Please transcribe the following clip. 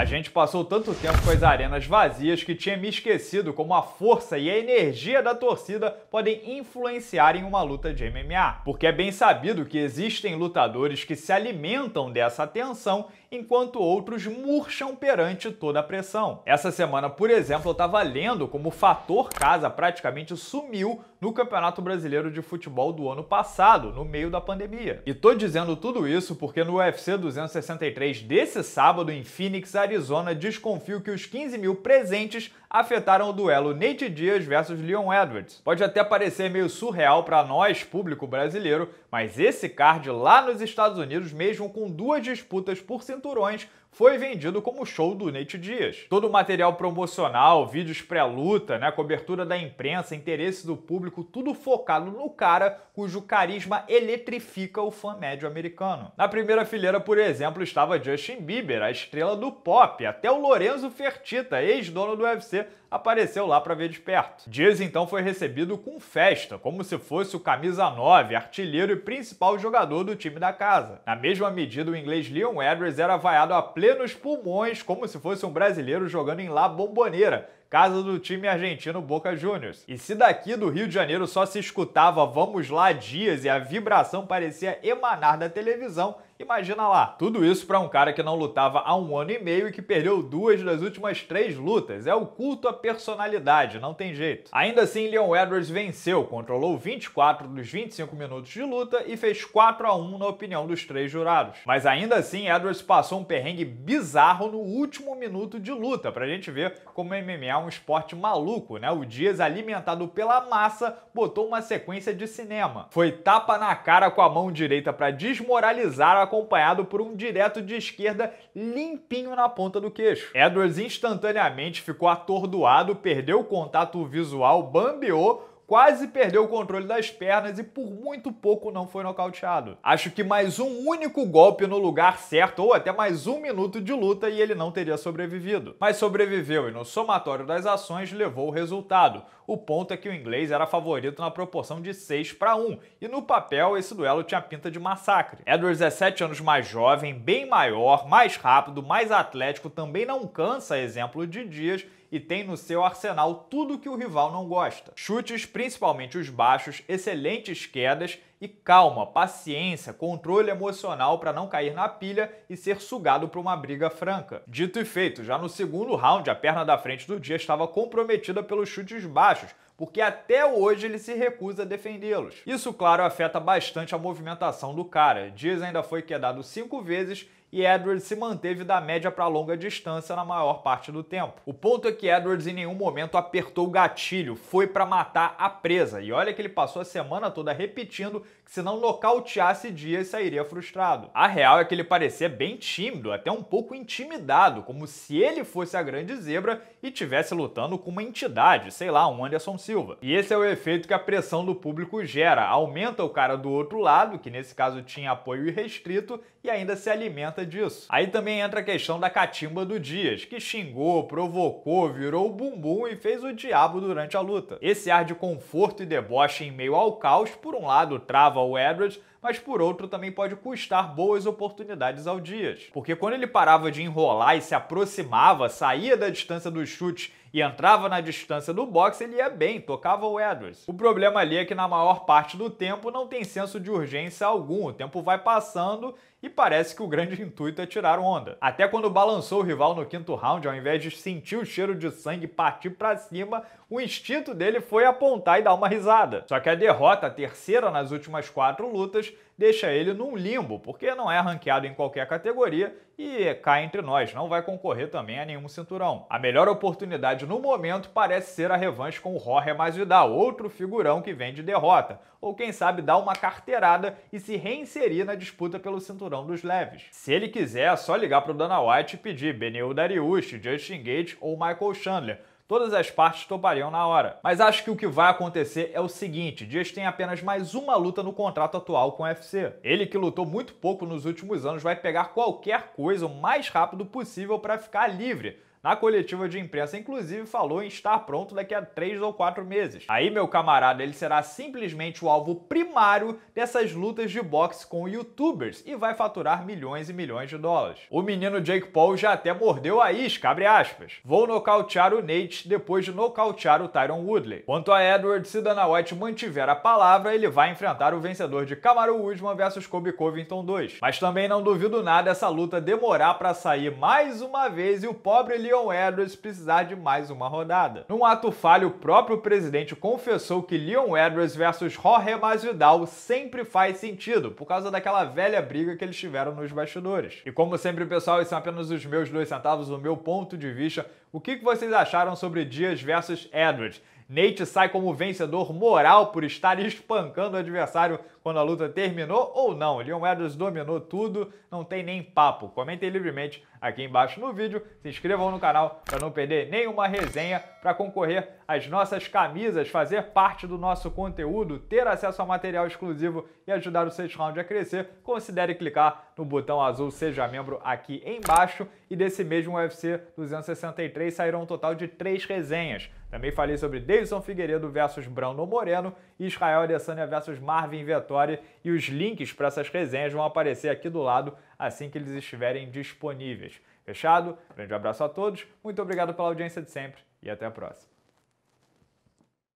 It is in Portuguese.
A gente passou tanto tempo com as arenas vazias que tinha me esquecido como a força e a energia da torcida podem influenciar em uma luta de MMA. Porque é bem sabido que existem lutadores que se alimentam dessa tensão enquanto outros murcham perante toda a pressão. Essa semana, por exemplo, eu estava lendo como o fator casa praticamente sumiu no Campeonato Brasileiro de Futebol do ano passado, no meio da pandemia. E tô dizendo tudo isso porque no UFC 263 desse sábado em Phoenix, Arizona desconfio que os 15 mil presentes afetaram o duelo Nate Diaz versus Leon Edwards. Pode até parecer meio surreal para nós, público brasileiro, mas esse card lá nos Estados Unidos, mesmo com duas disputas por cinturões, foi vendido como show do Nate Dias. Todo o material promocional, vídeos pré-luta, né, cobertura da imprensa, interesse do público, tudo focado no cara cujo carisma eletrifica o fã médio americano. Na primeira fileira, por exemplo, estava Justin Bieber, a estrela do pop, até o Lorenzo Fertitta, ex-dono do UFC, apareceu lá para ver de perto. Dias então foi recebido com festa, como se fosse o camisa 9, artilheiro e principal jogador do time da casa. Na mesma medida, o inglês Leon Edwards era vaiado a plenos pulmões, como se fosse um brasileiro jogando em La Bomboneira, casa do time argentino Boca Juniors. E se daqui do Rio de Janeiro só se escutava Vamos lá Dias e a vibração parecia emanar da televisão, Imagina lá, tudo isso para um cara que não lutava há um ano e meio e que perdeu duas das últimas três lutas. É o culto à personalidade, não tem jeito. Ainda assim, Leon Edwards venceu, controlou 24 dos 25 minutos de luta e fez 4 a 1 na opinião dos três jurados. Mas ainda assim, Edwards passou um perrengue bizarro no último minuto de luta, pra gente ver como o MMA é um esporte maluco, né? O Dias, alimentado pela massa, botou uma sequência de cinema. Foi tapa na cara com a mão direita para desmoralizar a acompanhado por um direto de esquerda limpinho na ponta do queixo. Edwards instantaneamente ficou atordoado, perdeu o contato visual, bambeou, quase perdeu o controle das pernas e por muito pouco não foi nocauteado. Acho que mais um único golpe no lugar certo ou até mais um minuto de luta e ele não teria sobrevivido. Mas sobreviveu e no somatório das ações levou o resultado. O ponto é que o inglês era favorito na proporção de 6 para 1 e no papel esse duelo tinha pinta de massacre. Edwards é 7 anos mais jovem, bem maior, mais rápido, mais atlético, também não cansa, exemplo de Dias, e tem no seu arsenal tudo que o rival não gosta: chutes, principalmente os baixos, excelentes quedas e calma, paciência, controle emocional para não cair na pilha e ser sugado para uma briga franca. Dito e feito, já no segundo round, a perna da frente do dia estava comprometida pelos chutes baixos, porque até hoje ele se recusa a defendê-los. Isso, claro, afeta bastante a movimentação do cara. Dias ainda foi quedado cinco vezes e Edwards se manteve da média para longa distância na maior parte do tempo. O ponto é que Edwards em nenhum momento apertou o gatilho, foi para matar a presa. E olha que ele passou a semana toda repetindo que se não nocauteasse Dias sairia frustrado. A real é que ele parecia bem tímido, até um pouco intimidado, como se ele fosse a grande zebra e tivesse lutando com uma entidade, sei lá, um Anderson Silva. E esse é o efeito que a pressão do público gera, aumenta o cara do outro lado, que nesse caso tinha apoio irrestrito, e ainda se alimenta disso. Aí também entra a questão da catimba do Dias, que xingou, provocou, virou o bumbum e fez o diabo durante a luta. Esse ar de conforto e deboche em meio ao caos, por um lado, trava o Edwards, mas por outro também pode custar boas oportunidades ao Dias. Porque quando ele parava de enrolar e se aproximava, saía da distância dos chutes e entrava na distância do boxe, ele ia bem, tocava o Edwards. O problema ali é que na maior parte do tempo não tem senso de urgência algum, o tempo vai passando e parece que o grande intuito é tirar onda. Até quando balançou o rival no quinto round, ao invés de sentir o cheiro de sangue e partir para cima, o instinto dele foi apontar e dar uma risada. Só que a derrota, a terceira nas últimas quatro lutas, deixa ele num limbo, porque não é ranqueado em qualquer categoria e cai entre nós, não vai concorrer também a nenhum cinturão. A melhor oportunidade no momento parece ser a revanche com o Jorge Masvidal, outro figurão que vem de derrota, ou quem sabe dar uma carteirada e se reinserir na disputa pelo cinturão dos leves. Se ele quiser, é só ligar para o Dana White e pedir Benil Dariush, Justin Gates ou Michael Chandler, Todas as partes topariam na hora. Mas acho que o que vai acontecer é o seguinte: Dias tem apenas mais uma luta no contrato atual com o UFC. Ele que lutou muito pouco nos últimos anos vai pegar qualquer coisa o mais rápido possível para ficar livre na coletiva de imprensa, inclusive, falou em estar pronto daqui a três ou quatro meses. Aí, meu camarada, ele será simplesmente o alvo primário dessas lutas de boxe com youtubers e vai faturar milhões e milhões de dólares. O menino Jake Paul já até mordeu a isca, abre aspas. Vou nocautear o Nate depois de nocautear o Tyron Woodley. Quanto a Edwards, se Dana White mantiver a palavra, ele vai enfrentar o vencedor de Kamaru Usman versus Kobe Covington 2. Mas também não duvido nada essa luta demorar para sair mais uma vez e o pobre Leon Edwards precisar de mais uma rodada. Num ato falho, o próprio presidente confessou que Leon Edwards versus Jorge Masvidal sempre faz sentido, por causa daquela velha briga que eles tiveram nos bastidores. E como sempre, pessoal, esses são apenas os meus dois centavos, o meu ponto de vista. O que vocês acharam sobre Dias versus Edwards? Nate sai como vencedor moral por estar espancando o adversário quando a luta terminou ou não? Leon Edwards dominou tudo, não tem nem papo. Comentem livremente aqui embaixo no vídeo, se inscrevam no canal para não perder nenhuma resenha, para concorrer às nossas camisas, fazer parte do nosso conteúdo, ter acesso a material exclusivo e ajudar o Sexto Round a crescer. Considere clicar no botão azul Seja Membro aqui embaixo. E desse mesmo UFC 263 saíram um total de três resenhas. Também falei sobre Davidson Figueiredo versus Brando Moreno, Israel Adesanya versus Marvin Vettori e os links para essas resenhas vão aparecer aqui do lado assim que eles estiverem disponíveis. Fechado? Grande abraço a todos, muito obrigado pela audiência de sempre e até a próxima.